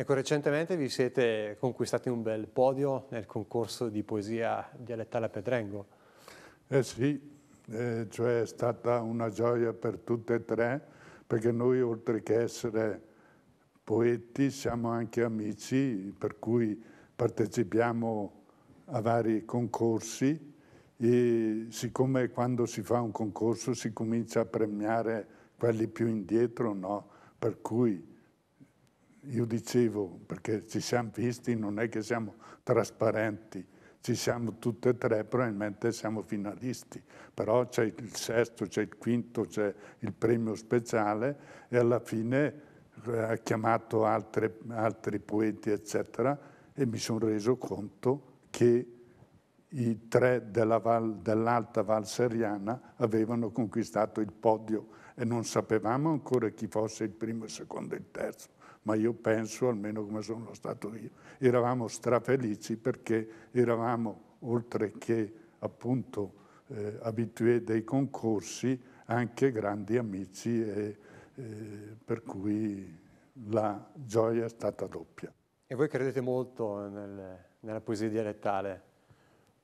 Ecco, recentemente vi siete conquistati un bel podio nel concorso di poesia dialettale a Pedrengo. Eh sì, eh, cioè è stata una gioia per tutte e tre, perché noi oltre che essere poeti siamo anche amici, per cui partecipiamo a vari concorsi e siccome quando si fa un concorso si comincia a premiare quelli più indietro, no? per cui io dicevo, perché ci siamo visti, non è che siamo trasparenti, ci siamo tutti e tre, probabilmente siamo finalisti, però c'è il sesto, c'è il quinto, c'è il premio speciale e alla fine eh, ha chiamato altre, altri poeti, eccetera, e mi sono reso conto che i tre della Val, dell'Alta Val Seriana avevano conquistato il podio e non sapevamo ancora chi fosse il primo, il secondo e il terzo ma io penso, almeno come sono stato io, eravamo strafelici perché eravamo, oltre che appunto eh, abitué dei concorsi, anche grandi amici e eh, per cui la gioia è stata doppia. E voi credete molto nel, nella poesia dialettale?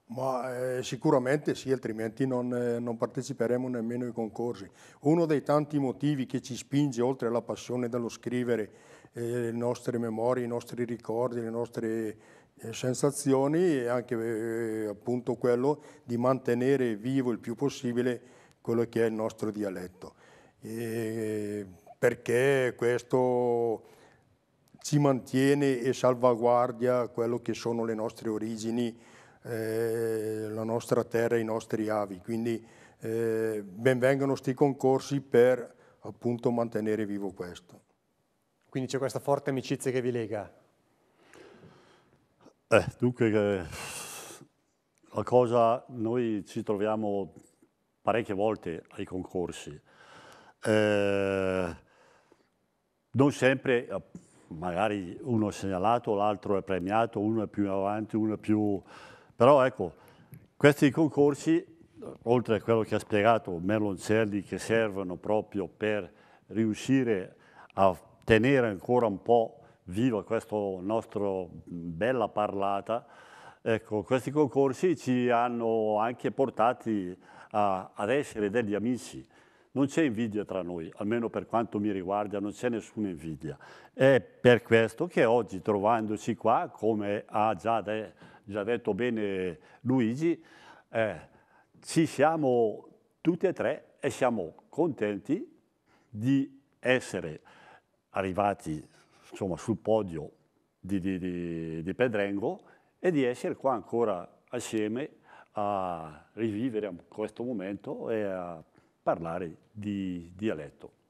Ma eh, sicuramente sì, altrimenti non, eh, non, parteciperemo nemmeno ai concorsi. Uno dei tanti motivi che ci spinge, oltre alla passione dello scrivere, eh, le nostre memorie, i nostri ricordi, le nostre eh, sensazioni e anche eh, appunto quello di mantenere vivo il più possibile quello che è il nostro dialetto. E perché questo ci mantiene e salvaguardia quello che sono le nostre origini, eh, la nostra terra i nostri avi. Quindi eh, benvengano sti concorsi per appunto mantenere vivo questo. Quindi c'è questa forte amicizia che vi lega. Eh, dunque, eh, la cosa, noi ci troviamo parecchie volte ai concorsi. Eh, non sempre, eh, magari uno è segnalato, l'altro è premiato, uno è più avanti, uno è più... Però ecco, questi concorsi, oltre a quello che ha spiegato Merloncelli, che servono proprio per riuscire a tenere ancora un po' viva questa nostra bella parlata, ecco, questi concorsi ci hanno anche portati a, ad essere degli amici. Non c'è invidia tra noi, almeno per quanto mi riguarda, non c'è nessuna invidia. È per questo che oggi, trovandoci qua, come ha già, de già detto bene Luigi, eh, ci siamo tutti e tre e siamo contenti di essere arrivati insomma, sul podio di, di, di, Pedrengo e di essere qua ancora assieme a rivivere questo momento e a parlare di dialetto.